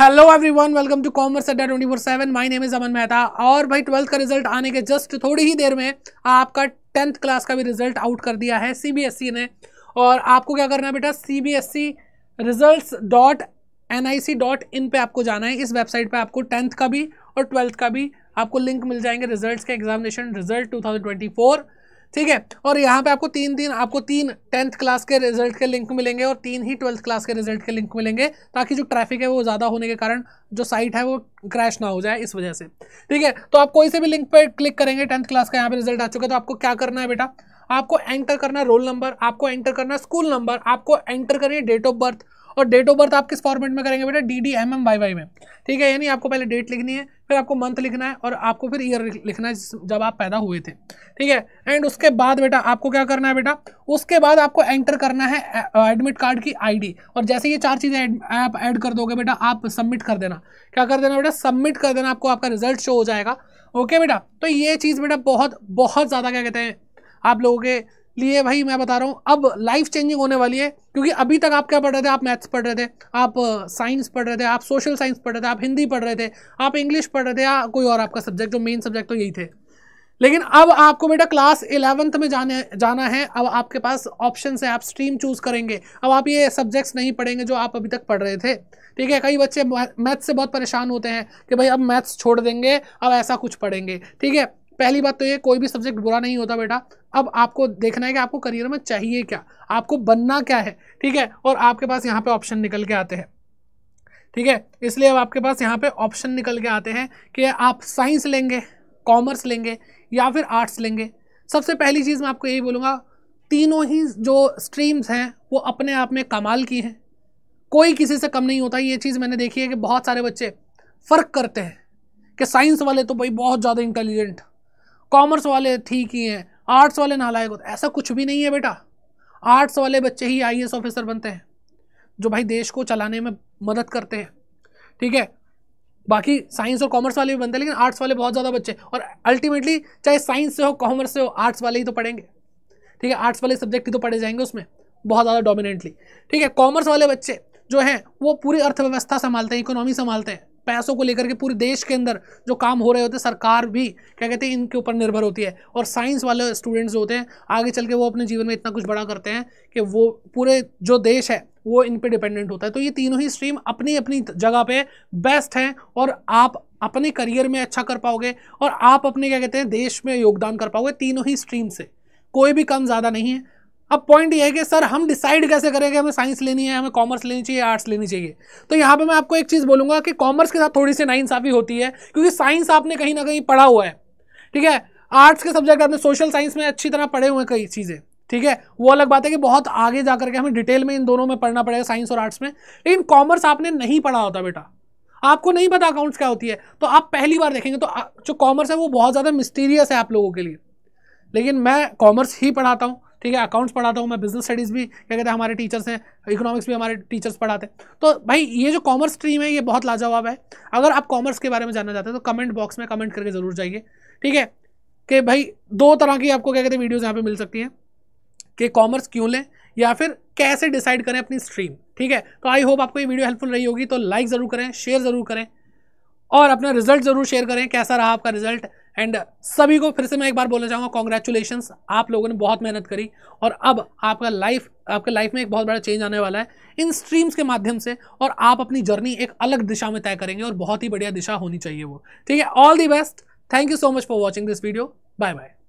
hello everyone welcome to commerce Adda twenty four seven my name is Aman Mehta और भाई twelfth का result आने के जस्ट थोड़ी ही देर में आपका टेंथ क्लास का भी रिजल्ट आउट कर दिया है सीबीएसई e ने और आपको क्या करना है बेटा C B S result dot N I C dot in पर आपको जाना है इस वेबसाइट पर आपको टेंथ का भी और ट्वेल्थ का भी आपको लिंक मिल जाएंगे रिजल्ट के examination result two thousand twenty four ठीक है और यहाँ पे आपको तीन तीन आपको तीन टेंथ क्लास के रिजल्ट के लिंक मिलेंगे और तीन ही ट्वेल्थ क्लास के रिजल्ट के लिंक मिलेंगे ताकि जो ट्रैफिक है वो ज़्यादा होने के कारण जो साइट है वो क्रैश ना हो जाए इस वजह से ठीक है तो आप कोई से भी लिंक पर क्लिक करेंगे टेंथ क्लास का यहाँ पर रिजल्ट आ चुका है तो आपको क्या करना है बेटा आपको एंटर करना रोल नंबर आपको एंटर करना स्कूल नंबर आपको एंटर करिए डेट ऑफ बर्थ और डेट ऑफ बर्थ आप किस फॉर्मेट में करेंगे बेटा D D M M Y Y में ठीक है यानी आपको पहले डेट लिखनी है फिर आपको मंथ लिखना है और आपको फिर ईयर लिखना है जब आप पैदा हुए थे ठीक है एंड उसके बाद बेटा आपको क्या करना है बेटा उसके बाद आपको एंटर करना है एडमिट कार्ड की आईडी और जैसे ये चार चीज़ें आप ऐड कर दोगे बेटा आप सबमिट कर देना क्या कर देना बेटा सबमिट कर देना आपको आपका रिजल्ट शो हो जाएगा ओके बेटा तो ये चीज़ बेटा बहुत बहुत ज़्यादा क्या कहते हैं आप लोगों के लिए भाई मैं बता रहा हूँ अब लाइफ चेंजिंग होने वाली है क्योंकि अभी तक आप क्या पढ़ रहे थे आप मैथ्स पढ़ रहे थे आप साइंस पढ़ रहे थे आप सोशल साइंस पढ़ रहे थे आप हिंदी पढ़ रहे थे आप इंग्लिश पढ़ रहे थे या कोई और आपका सब्जेक्ट जो मेन सब्जेक्ट तो यही थे लेकिन अब आपको बेटा क्लास इलेवंथ में जाने जाना है अब आपके पास ऑप्शन है आप स्ट्रीम चूज़ करेंगे अब आप ये सब्जेक्ट्स नहीं पढ़ेंगे जो आप अभी तक पढ़ रहे थे ठीक है कई बच्चे मैथ्स से बहुत परेशान होते हैं कि भाई अब मैथ्स छोड़ देंगे अब ऐसा कुछ पढ़ेंगे ठीक है पहली बात तो ये कोई भी सब्जेक्ट बुरा नहीं होता बेटा अब आपको देखना है कि आपको करियर में चाहिए क्या आपको बनना क्या है ठीक है और आपके पास यहाँ पे ऑप्शन निकल के आते हैं ठीक है इसलिए अब आपके पास यहाँ पे ऑप्शन निकल के आते हैं कि आप साइंस लेंगे कॉमर्स लेंगे या फिर आर्ट्स लेंगे सबसे पहली चीज़ मैं आपको यही बोलूँगा तीनों ही जो स्ट्रीम्स हैं वो अपने आप में कमाल की हैं कोई किसी से कम नहीं होता ये चीज़ मैंने देखी है कि बहुत सारे बच्चे फ़र्क करते हैं कि साइंस वाले तो भाई बहुत ज़्यादा इंटेलिजेंट कॉमर्स वाले ठीक ही हैं आर्ट्स वाले नालायक होते ऐसा कुछ भी नहीं है बेटा आर्ट्स वाले बच्चे ही आई ऑफिसर बनते हैं जो भाई देश को चलाने में मदद करते हैं ठीक है बाकी साइंस और कॉमर्स वाले भी बनते हैं लेकिन आर्ट्स वाले बहुत ज़्यादा बच्चे और अल्टीमेटली चाहे साइंस से हो कॉमर्स से हो आर्ट्स वाले ही तो पढ़ेंगे ठीक है आर्ट्स वाले सब्जेक्ट ही तो पढ़े जाएंगे उसमें बहुत ज़्यादा डोमिनेंटली ठीक है कॉमर्स वाले बच्चे जो हैं वो पूरी अर्थव्यवस्था संभालते हैं इकोनॉमी संभालते हैं पैसों को लेकर के पूरे देश के अंदर जो काम हो रहे होते हैं सरकार भी क्या कहते हैं इनके ऊपर निर्भर होती है और साइंस वाले स्टूडेंट्स होते हैं आगे चल के वो अपने जीवन में इतना कुछ बड़ा करते हैं कि वो पूरे जो देश है वो इन पर डिपेंडेंट होता है तो ये तीनों ही स्ट्रीम अपनी अपनी जगह पर बेस्ट हैं और आप अपने करियर में अच्छा कर पाओगे और आप अपने क्या कहते हैं देश में योगदान कर पाओगे तीनों ही स्ट्रीम से कोई भी कम ज़्यादा नहीं है अब पॉइंट ये है कि सर हम डिसाइड कैसे करेंगे हमें साइंस लेनी है हमें कॉमर्स लेनी चाहिए आर्ट्स लेनी चाहिए तो यहाँ पे मैं आपको एक चीज़ बोलूँगा कि कॉमर्स के साथ थोड़ी सी नाइंसाफ़ी होती है क्योंकि साइंस आपने कहीं ना कहीं पढ़ा हुआ है ठीक है आर्ट्स के सब्जेक्ट आपने सोशल साइंस में अच्छी तरह पढ़े हुए हैं कई चीज़ें ठीक है वो अलग बात है कि बहुत आगे जा करके हमें डिटेल में इन दोनों में पढ़ना पड़ेगा साइंस और आर्ट्स में लेकिन कॉमर्स आपने नहीं पढ़ा होता बेटा आपको नहीं पता अकाउंट्स क्या होती है तो आप पहली बार देखेंगे तो जो कॉमर्स है वो बहुत ज़्यादा मिस्टीरियस है आप लोगों के लिए लेकिन मैं कॉमर्स ही पढ़ाता हूँ ठीक है अकाउंट्स पढ़ाता हूँ मैं बिजनेस स्टडीज़ भी क्या कहते हैं हमारे टीचर्स हैं इकोनॉमिक्स भी हमारे टीचर्स पढ़ाते हैं तो भाई ये जो कॉमर्स स्ट्रीम है ये बहुत लाजवाब है अगर आप कॉमर्स के बारे में जानना चाहते हैं तो कमेंट बॉक्स में कमेंट करके ज़रूर जाइए ठीक है कि भाई दो तरह की आपको क्या कहते हैं वीडियोज़ यहाँ पर मिल सकती हैं कि कॉमर्स क्यों लें या फिर कैसे डिसाइड करें अपनी स्ट्रीम ठीक है तो आई होप आपको ये वीडियो हेल्पफुल रही होगी तो लाइक ज़रूर करें शेयर ज़रूर करें और अपना रिजल्ट ज़रूर शेयर करें कैसा रहा आपका रिजल्ट एंड सभी को फिर से मैं एक बार बोलना चाहूँगा कॉन्ग्रेचुलेशन आप लोगों ने बहुत मेहनत करी और अब आपका लाइफ आपके लाइफ में एक बहुत बड़ा चेंज आने वाला है इन स्ट्रीम्स के माध्यम से और आप अपनी जर्नी एक अलग दिशा में तय करेंगे और बहुत ही बढ़िया दिशा होनी चाहिए वो ठीक है all the best thank you so much for watching this video bye bye